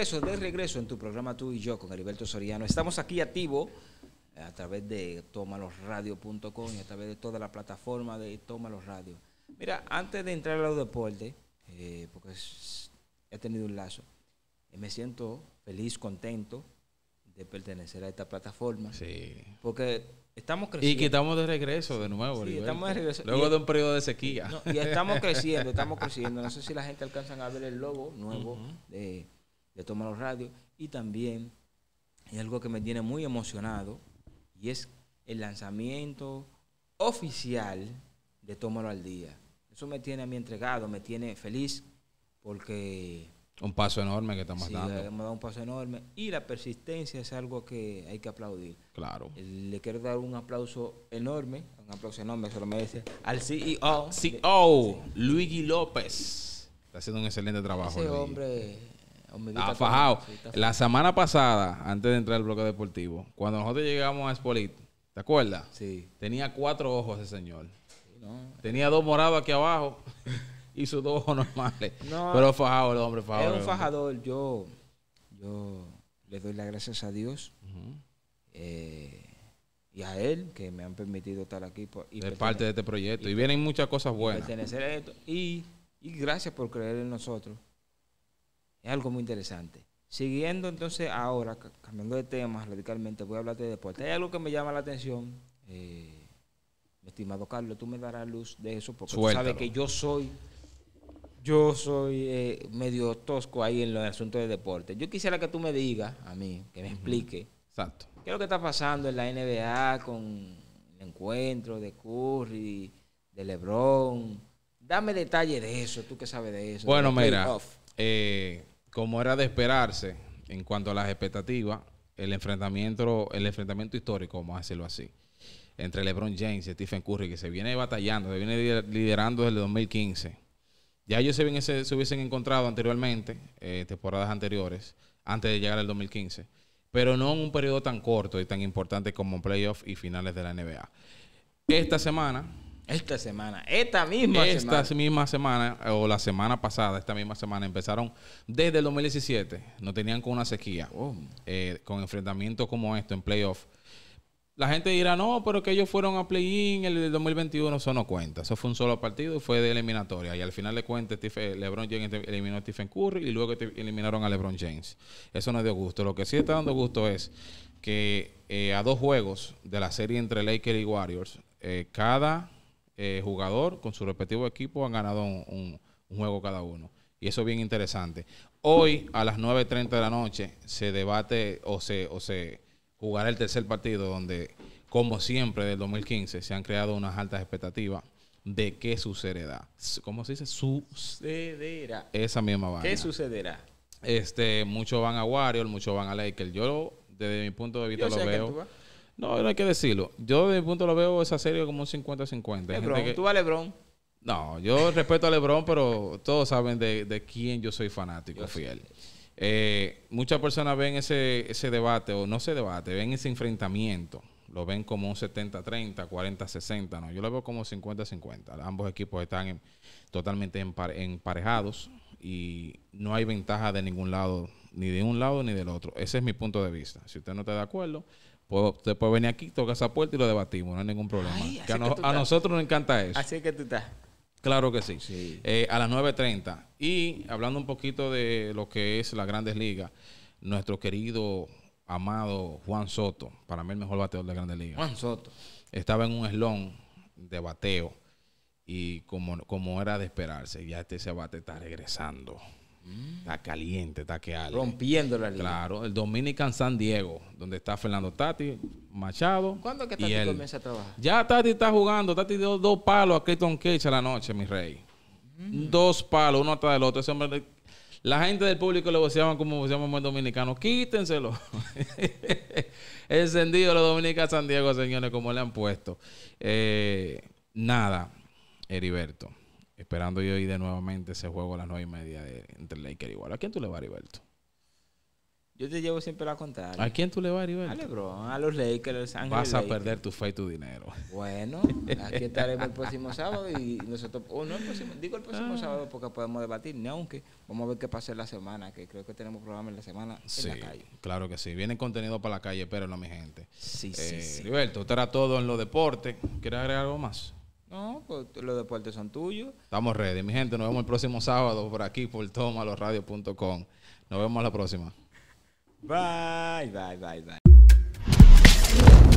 de regreso en tu programa Tú y Yo con Heriberto Soriano. Estamos aquí activo eh, a través de tomalosradio.com y a través de toda la plataforma de Tomalos Mira, antes de entrar a los eh, porque he tenido un lazo, eh, me siento feliz, contento de pertenecer a esta plataforma. Sí. Porque estamos creciendo. Y que estamos de regreso de nuevo. Sí, estamos de regreso. Luego de un periodo de sequía. y estamos creciendo, estamos creciendo. No sé si la gente alcanza a ver el logo nuevo de de toma los radios. Y también hay algo que me tiene muy emocionado y es el lanzamiento oficial de Tómalo al Día. Eso me tiene a mí entregado, me tiene feliz porque... Un paso enorme que estamos sí, dando. Hemos eh, un paso enorme. Y la persistencia es algo que hay que aplaudir. Claro. Eh, le quiero dar un aplauso enorme, un aplauso enorme, se lo merece, al CEO. CEO, Luigi López. Está haciendo un excelente trabajo. Ese hombre Ah, la semana pasada, antes de entrar al bloque deportivo, cuando nosotros llegamos a Espolit, ¿te acuerdas? Sí. Tenía cuatro ojos ese señor. Tenía dos morados aquí abajo y sus dos ojos normales. Pero fajado el hombre, fajado. Es un fajador. Yo, le doy las gracias a Dios eh, y a él que me han permitido estar aquí. es parte de este proyecto. Y, vienen muchas cosas buenas. Pertenecer a esto. y gracias por creer en nosotros. Es algo muy interesante. Siguiendo entonces ahora, cambiando de tema radicalmente, voy a hablarte de deporte. Hay algo que me llama la atención, eh, estimado Carlos, tú me darás luz de eso, porque tú sabes que yo soy, yo soy eh, medio tosco ahí en los asuntos de deporte. Yo quisiera que tú me digas a mí, que me explique. Exacto. ¿Qué es lo que está pasando en la NBA con el encuentro de Curry, de LeBron? Dame detalle de eso, tú que sabes de eso. Bueno, mira, eh, como era de esperarse en cuanto a las expectativas, el enfrentamiento, el enfrentamiento histórico, vamos a decirlo así, entre LeBron James y Stephen Curry, que se viene batallando, se viene liderando desde el 2015. Ya ellos se, se, hubiesen encontrado anteriormente, eh, temporadas anteriores, antes de llegar al 2015, pero no en un periodo tan corto y tan importante como playoffs y finales de la NBA. Esta semana esta semana, esta misma esta semana. Esta misma semana, o la semana pasada, esta misma semana, empezaron desde el 2017. No tenían con una sequía, oh. eh, con enfrentamientos como esto en playoff. La gente dirá, no, pero que ellos fueron a play-in el 2021, eso no cuenta. Eso fue un solo partido fue de eliminatoria. Y al final de cuentas, eh, LeBron James eliminó a Stephen Curry y luego eliminaron a LeBron James. Eso no dio gusto. Lo que sí está dando gusto es que eh, a dos juegos de la serie entre Lakers y Warriors, cada eh, jugador con su respectivo equipo han ganado un, juego cada uno. Y eso es bien interesante. Hoy a las 9.30 de la noche se debate o se, o se jugará el tercer partido donde, como siempre, del 2015 se han creado unas altas expectativas de qué sucederá. ¿Cómo se dice? Sucederá. Esa misma vaina. ¿Qué sucederá? Este, muchos van a Warrior, muchos van a Laker. Yo, desde mi punto de vista, lo veo no, no hay que decirlo. Yo desde mi punto lo veo esa serie como un 50-50. tú a Lebron. No, yo respeto a Lebron, pero todos saben de, quién yo soy fanático fiel. Eh, muchas personas ven ese, ese debate, o no se debate, ven ese enfrentamiento. Lo ven como un 70-30, 40-60, no. Yo lo veo como 50-50. Ambos equipos están totalmente emparejados y no hay ventaja de ningún lado, ni de un lado ni del otro. Ese es mi punto de vista. Si usted no está de acuerdo, después usted puede venir aquí, toca esa puerta y lo debatimos, no hay ningún problema. a, nosotros nos encanta eso. Así que tú estás. Claro que sí. Eh, a las 9.30. Y hablando un poquito de lo que es la grandes ligas, nuestro querido, amado Juan Soto, para mí el mejor bateador de grandes ligas. Juan Soto. Estaba en un eslón de bateo y como, como era de esperarse, ya este ese bate está regresando. Está caliente, está que algo Rompiendo Claro, el Dominican San Diego, donde está Fernando Tati, Machado. ¿Cuándo que Tati comienza a trabajar? Ya Tati está jugando. Tati dio dos palos a Clayton Cage a la noche, mi rey. Mm. Dos palos, uno atrás del otro. la gente del público le voceaban como voceamos en dominicano. Quítenselo. Encendido los Dominican San Diego, señores, como le han puesto. Eh, nada, Heriberto. Esperando yo hoy de nuevamente ese juego a las nueve y media de, entre Lakers Igual ¿A quién tú le vas, Heriberto? Yo te llevo siempre la contar ¿A quién tú le vas, Heriberto? A los Lakers, Vas a perder tu fe y tu dinero. Bueno, aquí estaremos el próximo sábado y nosotros... O no el próximo... Digo el próximo ah. sábado porque podemos debatir, ni aunque vamos a ver qué pasa en la semana, que creo que tenemos programa en la semana en la calle. claro que sí. Viene contenido para la calle, pero no, mi gente. Sí, sí, eh, sí. Heriberto, era todo en los deportes. ¿Quieres agregar algo más? No, pues los deportes son tuyos. Estamos ready, mi gente. Nos vemos el próximo sábado por aquí, por tomaloradio.com. Nos vemos la próxima. Bye, bye, bye, bye.